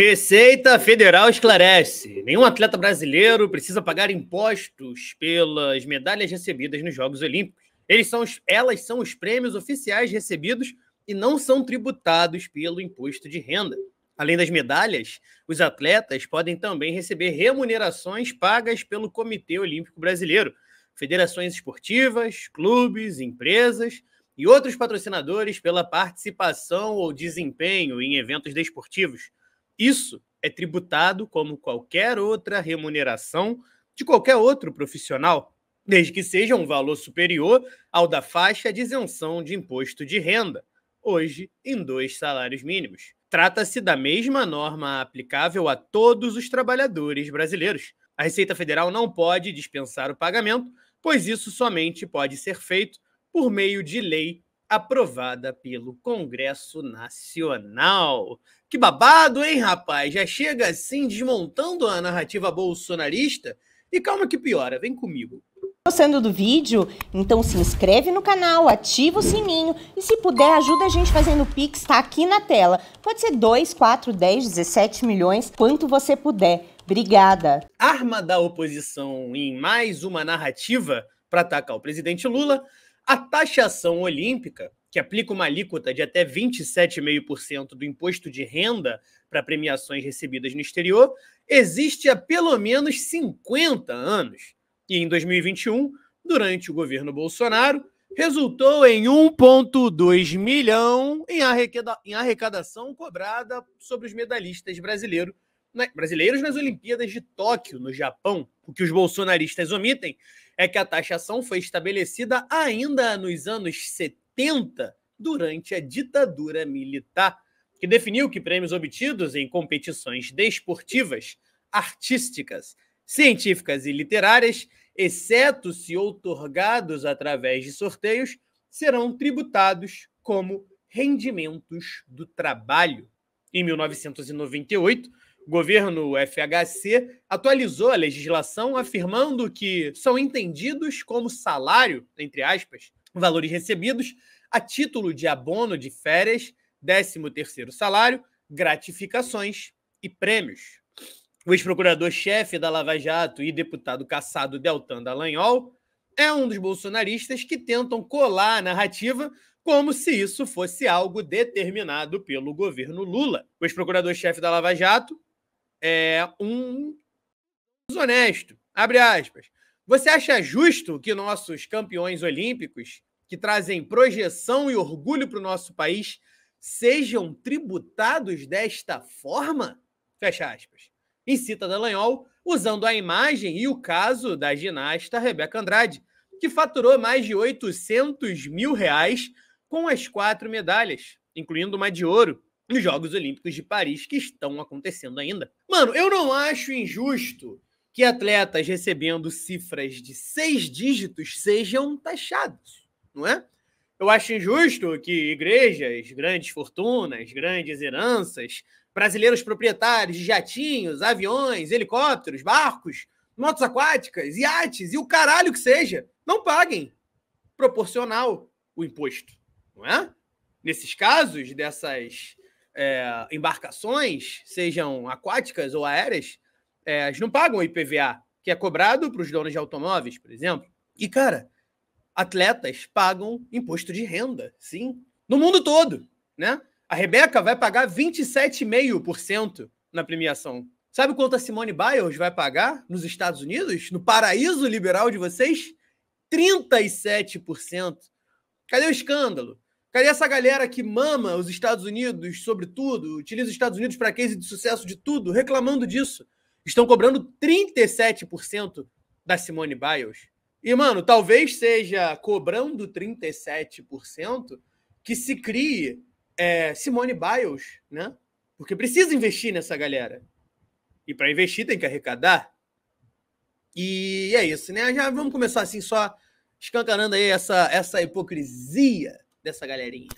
Receita Federal esclarece: nenhum atleta brasileiro precisa pagar impostos pelas medalhas recebidas nos Jogos Olímpicos. São os, elas são os prêmios oficiais recebidos e não são tributados pelo imposto de renda. Além das medalhas, os atletas podem também receber remunerações pagas pelo Comitê Olímpico Brasileiro, federações esportivas, clubes, empresas e outros patrocinadores pela participação ou desempenho em eventos desportivos. Isso é tributado como qualquer outra remuneração de qualquer outro profissional, desde que seja um valor superior ao da faixa de isenção de imposto de renda, hoje em dois salários mínimos. Trata-se da mesma norma aplicável a todos os trabalhadores brasileiros. A Receita Federal não pode dispensar o pagamento, pois isso somente pode ser feito por meio de lei aprovada pelo Congresso Nacional. Que babado, hein, rapaz? Já chega assim desmontando a narrativa bolsonarista? E calma que piora, vem comigo. Gostando do vídeo? Então se inscreve no canal, ativa o sininho e se puder ajuda a gente fazendo o Pix, tá aqui na tela. Pode ser 2, 4, 10, 17 milhões, quanto você puder. Obrigada. Arma da oposição em mais uma narrativa para atacar o presidente Lula a taxação olímpica, que aplica uma alíquota de até 27,5% do imposto de renda para premiações recebidas no exterior, existe há pelo menos 50 anos. E em 2021, durante o governo Bolsonaro, resultou em 1,2 milhão em, arrecadação cobrada sobre os medalhistas brasileiros né, brasileiros nas Olimpíadas de Tóquio, no Japão. O que os bolsonaristas omitem é que a taxação foi estabelecida ainda nos anos 70, durante a ditadura militar, que definiu que prêmios obtidos em competições desportivas, artísticas, científicas e literárias, exceto se outorgados através de sorteios, serão tributados como rendimentos do trabalho. Em 1998, o governo FHC atualizou a legislação afirmando que são entendidos como salário, entre aspas, valores recebidos a título de abono de férias, 13º salário, gratificações e prêmios. O ex-procurador-chefe da Lava Jato e deputado caçado Deltan Dallagnol é um dos bolsonaristas que tentam colar a narrativa como se isso fosse algo determinado pelo governo Lula. O ex-procurador-chefe da Lava Jato é um desonesto. Abre aspas. Você acha justo que nossos campeões olímpicos, que trazem projeção e orgulho para o nosso país, sejam tributados desta forma? Fecha aspas. Incita Dallagnol, usando a imagem e o caso da ginasta Rebeca Andrade, que faturou mais de 800 mil reais com as quatro medalhas, incluindo uma de ouro, nos Jogos Olímpicos de Paris que estão acontecendo ainda. Mano, eu não acho injusto que atletas recebendo cifras de seis dígitos sejam taxados, não é? Eu acho injusto que igrejas, grandes fortunas, grandes heranças, brasileiros proprietários de jatinhos, aviões, helicópteros, barcos, motos aquáticas, iates e o caralho que seja, não paguem proporcional o imposto, não é? Nesses casos dessas é, embarcações, sejam aquáticas ou aéreas, é, elas não pagam IPVA, que é cobrado para os donos de automóveis, por exemplo. E, cara, atletas pagam imposto de renda, sim, no mundo todo, né? A Rebeca vai pagar 27,5% na premiação. Sabe quanto a Simone Biles vai pagar nos Estados Unidos, no paraíso liberal de vocês? 37%. Cadê o escândalo? Cadê essa galera que mama os Estados Unidos sobre tudo, utiliza os Estados Unidos para case de sucesso de tudo, reclamando disso? Estão cobrando 37% da Simone Biles. E, mano, talvez seja cobrando 37% que se crie é, Simone Biles, né? Porque precisa investir nessa galera. E para investir tem que arrecadar. E é isso, né? Já vamos começar assim, só escancarando aí essa, essa hipocrisia dessa galerinha.